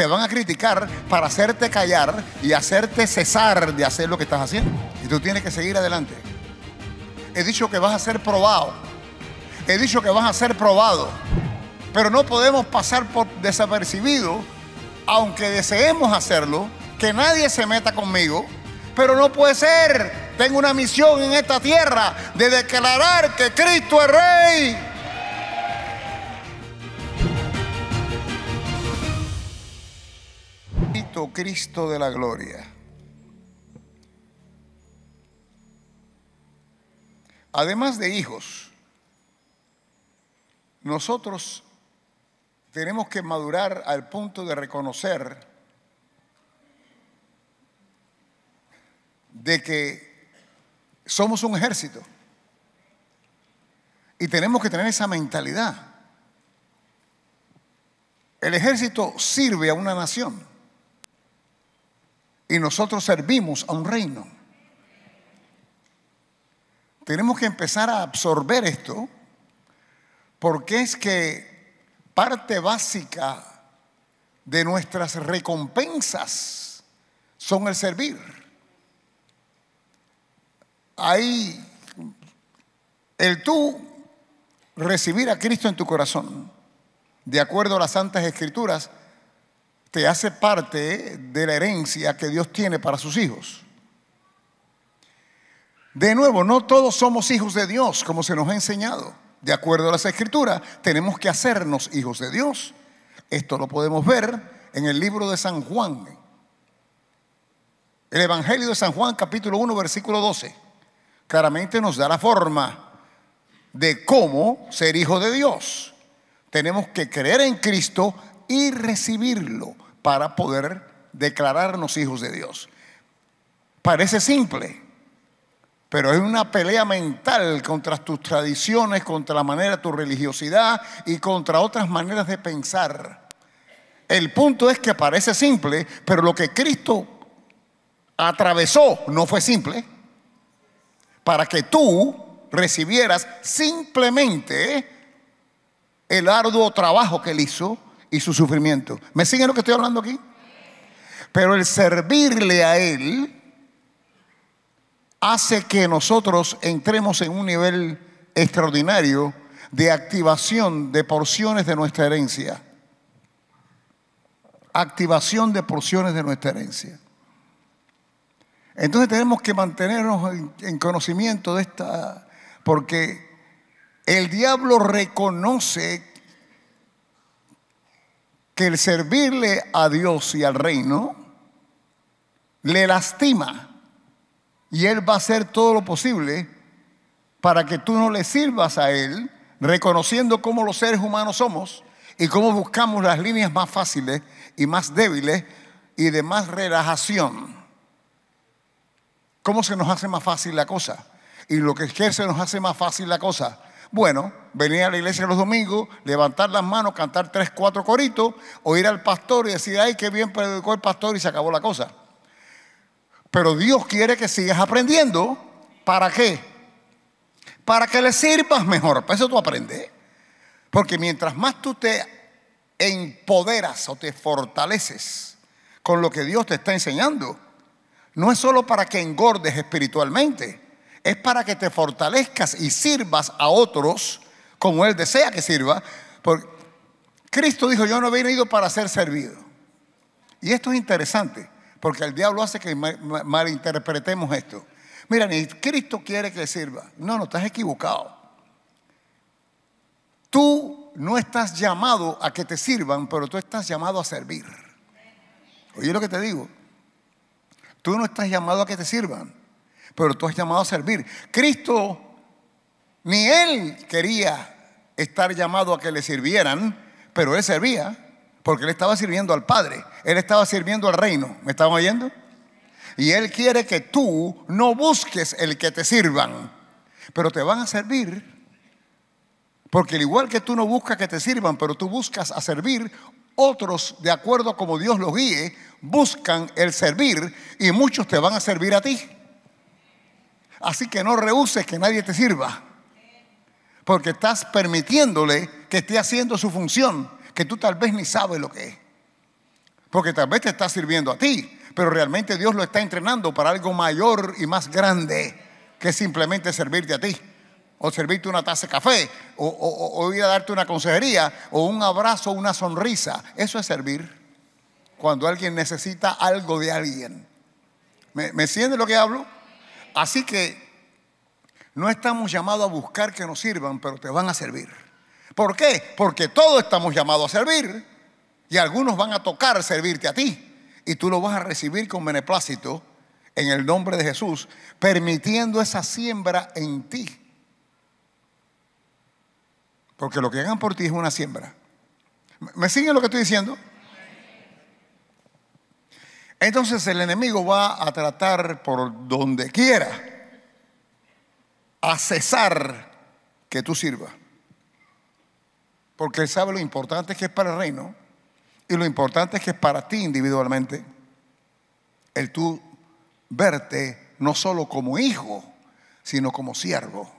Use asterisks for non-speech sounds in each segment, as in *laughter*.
te van a criticar para hacerte callar y hacerte cesar de hacer lo que estás haciendo. Y tú tienes que seguir adelante. He dicho que vas a ser probado. He dicho que vas a ser probado. Pero no podemos pasar por desapercibido, aunque deseemos hacerlo, que nadie se meta conmigo. Pero no puede ser. Tengo una misión en esta tierra de declarar que Cristo es rey. Cristo de la gloria. Además de hijos, nosotros tenemos que madurar al punto de reconocer de que somos un ejército y tenemos que tener esa mentalidad. El ejército sirve a una nación. Y nosotros servimos a un reino. Tenemos que empezar a absorber esto porque es que parte básica de nuestras recompensas son el servir. Ahí el tú recibir a Cristo en tu corazón, de acuerdo a las Santas Escrituras, te hace parte de la herencia que Dios tiene para sus hijos. De nuevo, no todos somos hijos de Dios, como se nos ha enseñado. De acuerdo a las escrituras, tenemos que hacernos hijos de Dios. Esto lo podemos ver en el libro de San Juan. El Evangelio de San Juan, capítulo 1, versículo 12. Claramente nos da la forma de cómo ser hijo de Dios. Tenemos que creer en Cristo, y recibirlo para poder declararnos hijos de Dios. Parece simple, pero es una pelea mental contra tus tradiciones, contra la manera de tu religiosidad y contra otras maneras de pensar. El punto es que parece simple, pero lo que Cristo atravesó no fue simple. Para que tú recibieras simplemente el arduo trabajo que él hizo y su sufrimiento. ¿Me siguen lo que estoy hablando aquí? Pero el servirle a Él hace que nosotros entremos en un nivel extraordinario de activación de porciones de nuestra herencia. Activación de porciones de nuestra herencia. Entonces tenemos que mantenernos en, conocimiento de esta, porque el diablo reconoce el servirle a Dios y al reino le lastima. Y Él va a hacer todo lo posible para que tú no le sirvas a Él, reconociendo cómo los seres humanos somos y cómo buscamos las líneas más fáciles y más débiles y de más relajación. ¿Cómo se nos hace más fácil la cosa? Y lo que es que se nos hace más fácil la cosa bueno, venir a la iglesia los domingos, levantar las manos, cantar tres, cuatro coritos, o ir al pastor y decir, ay, qué bien predicó el pastor y se acabó la cosa. Pero Dios quiere que sigas aprendiendo. ¿Para qué? Para que le sirvas mejor. Para eso tú aprendes. Porque mientras más tú te empoderas o te fortaleces con lo que Dios te está enseñando, no es solo para que engordes espiritualmente es para que te fortalezcas y sirvas a otros como Él desea que sirva. Porque Cristo dijo, yo no he venido para ser servido. Y esto es interesante, porque el diablo hace que malinterpretemos esto. Mira, ni Cristo quiere que sirva. No, no, estás equivocado. Tú no estás llamado a que te sirvan, pero tú estás llamado a servir. Oye lo que te digo. Tú no estás llamado a que te sirvan pero tú has llamado a servir. Cristo, ni él quería estar llamado a que le sirvieran, pero él servía porque él estaba sirviendo al Padre, él estaba sirviendo al reino. ¿Me están oyendo? Y él quiere que tú no busques el que te sirvan, pero te van a servir. Porque al igual que tú no buscas que te sirvan, pero tú buscas a servir, otros, de acuerdo como Dios los guíe, buscan el servir y muchos te van a servir a ti. Así que no rehuses que nadie te sirva. Porque estás permitiéndole que esté haciendo su función, que tú tal vez ni sabes lo que es. Porque tal vez te estás sirviendo a ti, pero realmente Dios lo está entrenando para algo mayor y más grande que simplemente servirte a ti. O servirte una taza de café, o, ir a darte una consejería, o un abrazo, una sonrisa. Eso es servir. Cuando alguien necesita algo de alguien. ¿Me, me lo que hablo? Así que no estamos llamados a buscar que nos sirvan, pero te van a servir. ¿Por qué? Porque todos estamos llamados a servir y algunos van a tocar servirte a ti y tú lo vas a recibir con beneplácito en el nombre de Jesús, permitiendo esa siembra en ti. Porque lo que hagan por ti es una siembra. ¿Me siguen lo que estoy diciendo? Entonces el enemigo va a tratar por donde quiera a cesar que tú sirvas. Porque él sabe lo importante que es para el reino y lo importante que es para ti individualmente el tú verte no solo como hijo, sino como siervo.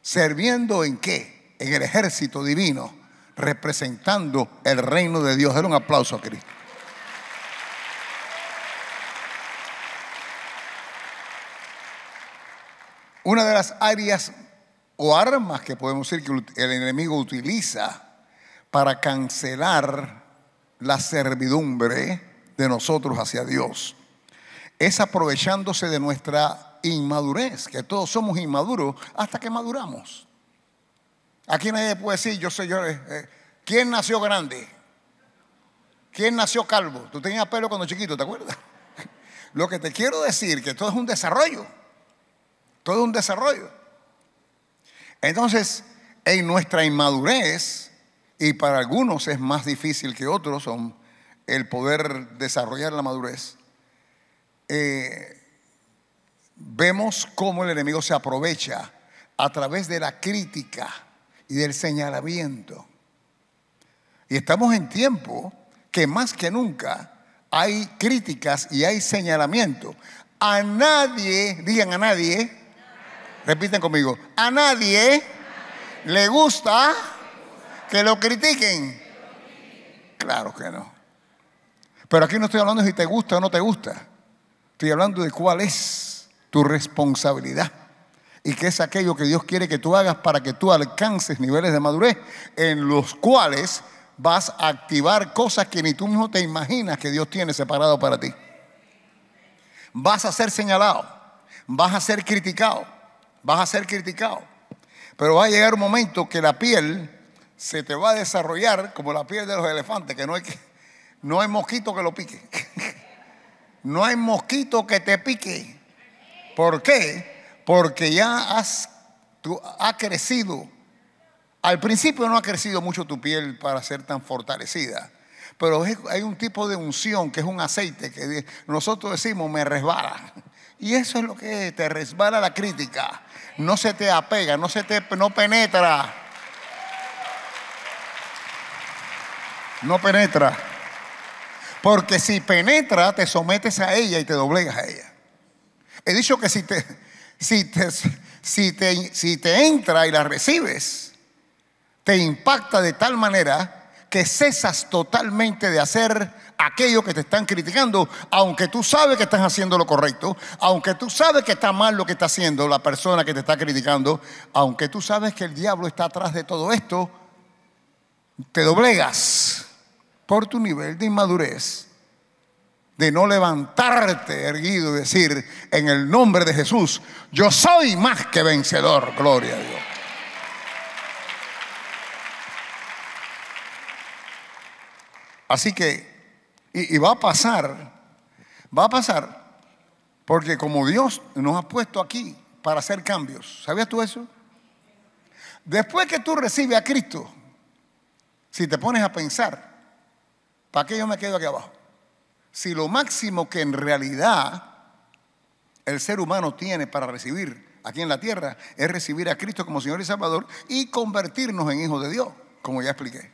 ¿Serviendo en qué? En el ejército divino, representando el reino de Dios. era un aplauso a Cristo. Una de las áreas o armas que podemos decir que el enemigo utiliza para cancelar la servidumbre de nosotros hacia Dios es aprovechándose de nuestra inmadurez, que todos somos inmaduros hasta que maduramos. Aquí nadie puede decir, yo sé, yo, eh, eh, ¿quién nació grande? ¿Quién nació calvo? Tú tenías pelo cuando chiquito, ¿te acuerdas? *laughs* Lo que te quiero decir, que todo es un desarrollo. Todo un desarrollo. Entonces, en nuestra inmadurez, y para algunos es más difícil que otros el poder desarrollar la madurez, eh, vemos cómo el enemigo se aprovecha a través de la crítica y del señalamiento. Y estamos en tiempo que más que nunca hay críticas y hay señalamiento. A nadie, digan a nadie, Repiten conmigo. A nadie le gusta que lo critiquen. Claro que no. Pero aquí no estoy hablando de si te gusta o no te gusta. Estoy hablando de cuál es tu responsabilidad y qué es aquello que Dios quiere que tú hagas para que tú alcances niveles de madurez en los cuales vas a activar cosas que ni tú mismo te imaginas que Dios tiene separado para ti. Vas a ser señalado, vas a ser criticado, vas a ser criticado. Pero va a llegar un momento que la piel se te va a desarrollar como la piel de los elefantes, que no hay, no hay mosquito que lo pique. *laughs* No hay mosquito que te pique. ¿Por qué? Porque ya has, tú, ha crecido. Al principio no ha crecido mucho tu piel para ser tan fortalecida. Pero hay un tipo de unción que es un aceite que nosotros decimos me resbala. Y eso es lo que te resbala la crítica, no se te apega, no se te no penetra. No penetra. Porque si penetra, te sometes a ella y te doblegas a ella. He dicho que si te, si te, si te, si te entra y la recibes, te impacta de tal manera que cesas totalmente de hacer aquello que te están criticando, aunque tú sabes que estás haciendo lo correcto, aunque tú sabes que está mal lo que está haciendo la persona que te está criticando, aunque tú sabes que el diablo está atrás de todo esto, te doblegas por tu nivel de inmadurez, de no levantarte erguido y decir, en el nombre de Jesús, yo soy más que vencedor, gloria a Dios. Así que, y, va a pasar, va a pasar, porque como Dios nos ha puesto aquí para hacer cambios, ¿sabías tú eso? Después que tú recibes a Cristo, si te pones a pensar, ¿para qué yo me quedo aquí abajo? Si lo máximo que en realidad el ser humano tiene para recibir aquí en la tierra es recibir a Cristo como Señor y Salvador y convertirnos en hijos de Dios, como ya expliqué.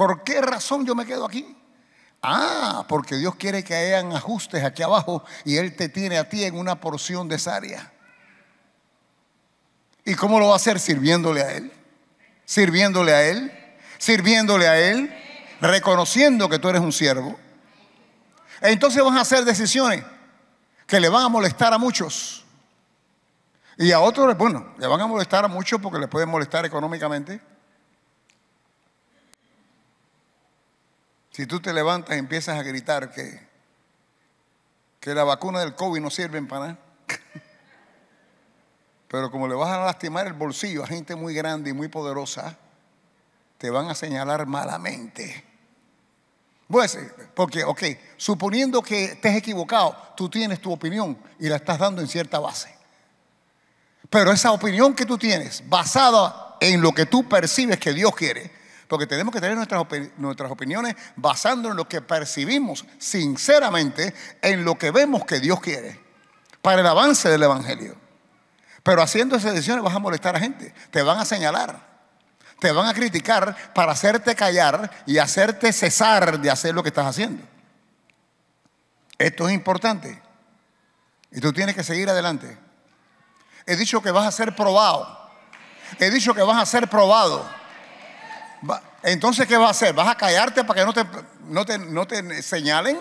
¿Por qué razón yo me quedo aquí? Ah, porque Dios quiere que hayan ajustes aquí abajo y Él te tiene a ti en una porción de esa área. ¿Y cómo lo va a hacer? Sirviéndole a Él. Sirviéndole a Él. Sirviéndole a Él. Reconociendo que tú eres un siervo. Entonces vas a hacer decisiones que le van a molestar a muchos. Y a otros, bueno, le van a molestar a muchos porque le pueden molestar económicamente. Si tú te levantas y empiezas a gritar que, que la vacuna del COVID no sirve para nada, *laughs* pero como le vas a lastimar el bolsillo a gente muy grande y muy poderosa, te van a señalar malamente. Pues, porque, ok, suponiendo que estés equivocado, tú tienes tu opinión y la estás dando en cierta base. Pero esa opinión que tú tienes, basada en lo que tú percibes que Dios quiere, porque tenemos que tener nuestras, nuestras opiniones basándonos en lo que percibimos sinceramente, en lo que vemos que Dios quiere, para el avance del Evangelio. Pero haciendo esas decisiones vas a molestar a gente, te van a señalar, te van a criticar para hacerte callar y hacerte cesar de hacer lo que estás haciendo. Esto es importante. Y tú tienes que seguir adelante. He dicho que vas a ser probado. He dicho que vas a ser probado. Entonces, ¿qué va a hacer? ¿Vas a callarte para que no te, no te, no te señalen?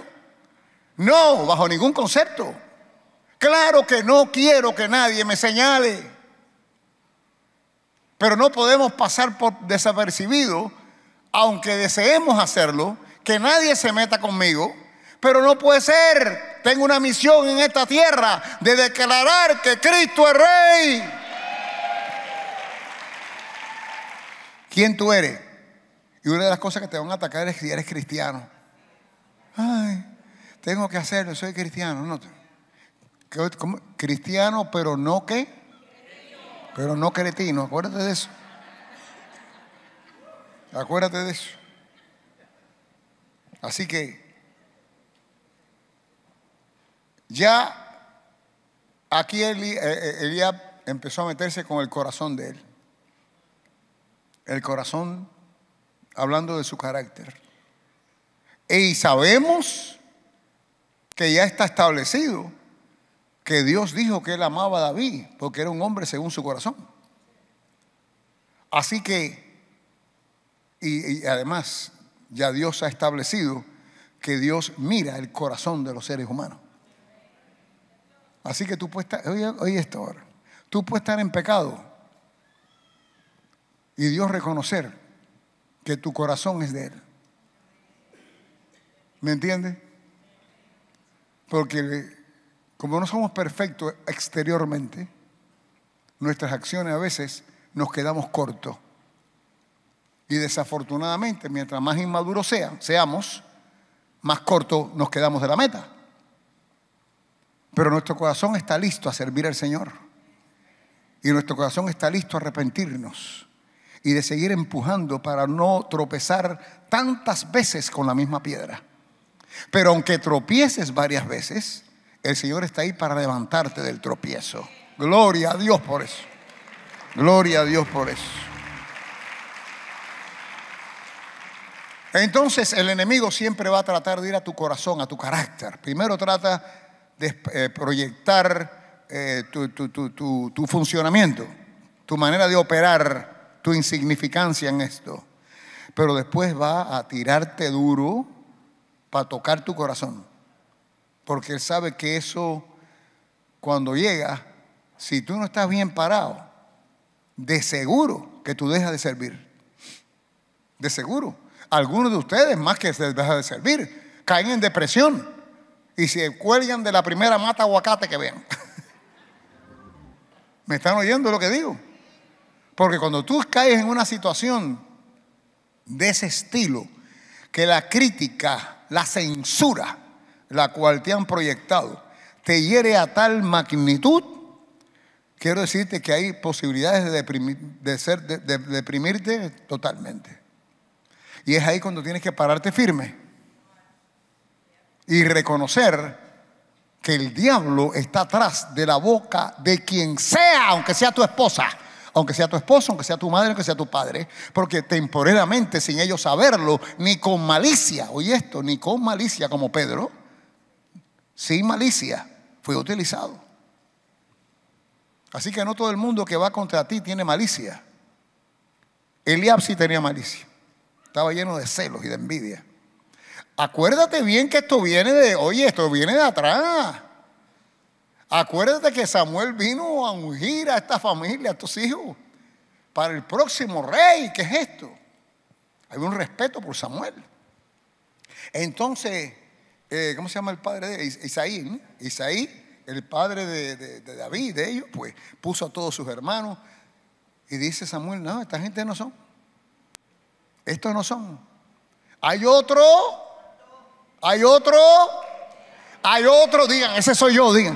No, bajo ningún concepto. Claro que no quiero que nadie me señale. Pero no podemos pasar por desapercibido, aunque deseemos hacerlo, que nadie se meta conmigo. Pero no puede ser. Tengo una misión en esta tierra de declarar que Cristo es Rey. ¿Quién tú eres? Y una de las cosas que te van a atacar es si eres cristiano. Ay, tengo que hacerlo, soy cristiano. No, Cristiano, pero no qué. Pero no cretino. Acuérdate de eso. Acuérdate de eso. Así que ya aquí Elías eh, eh, empezó a meterse con el corazón de él. El corazón hablando de su carácter. E, y sabemos que ya está establecido que Dios dijo que él amaba a David porque era un hombre según su corazón. Así que, y, además, ya Dios ha establecido que Dios mira el corazón de los seres humanos. Así que tú puedes estar, oye esto ahora, tú puedes estar en pecado y Dios reconocer que tu corazón es de Él. ¿Me entiende? Porque como no somos perfectos exteriormente, nuestras acciones a veces nos quedamos cortos. Y desafortunadamente, mientras más inmaduros sea, seamos, más cortos nos quedamos de la meta. Pero nuestro corazón está listo a servir al Señor. Y nuestro corazón está listo a arrepentirnos y de seguir empujando para no tropezar tantas veces con la misma piedra. Pero aunque tropieces varias veces, el Señor está ahí para levantarte del tropiezo. Gloria a Dios por eso. Gloria a Dios por eso. Entonces el enemigo siempre va a tratar de ir a tu corazón, a tu carácter. Primero trata de eh, proyectar eh, tu funcionamiento, tu manera de operar tu insignificancia en esto, pero después va a tirarte duro para tocar tu corazón, porque él sabe que eso, cuando llega, si tú no estás bien parado, de seguro que tú dejas de servir, de seguro. Algunos de ustedes, más que se deja de servir, caen en depresión y se cuelgan de la primera mata aguacate que vean. *laughs* ¿Me están oyendo lo que digo? Porque cuando tú caes en una situación de ese estilo, que la crítica, la censura, la cual te han proyectado, te hiere a tal magnitud, quiero decirte que hay posibilidades de, ser, deprimirte totalmente. Y es ahí cuando tienes que pararte firme y reconocer que el diablo está atrás de la boca de quien sea, aunque sea tu esposa aunque sea tu esposo, aunque sea tu madre, aunque sea tu padre, porque temporalmente, sin ellos saberlo, ni con malicia, oye esto, ni con malicia como Pedro, sin malicia, fue utilizado. Así que no todo el mundo que va contra ti tiene malicia. Eliab sí tenía malicia, estaba lleno de celos y de envidia. Acuérdate bien que esto viene de, oye, esto viene de atrás. Acuérdate que Samuel vino a ungir a esta familia, a tus hijos, para el próximo rey. ¿Qué es esto? Hay un respeto por Samuel. Entonces, eh, ¿cómo se llama el padre de Isaí? Isaí, el padre de, de, David, de ellos, pues puso a todos sus hermanos y dice Samuel, no, esta gente no son. Estos no son. Hay otro, hay otro, hay otro, digan, ese soy yo, digan.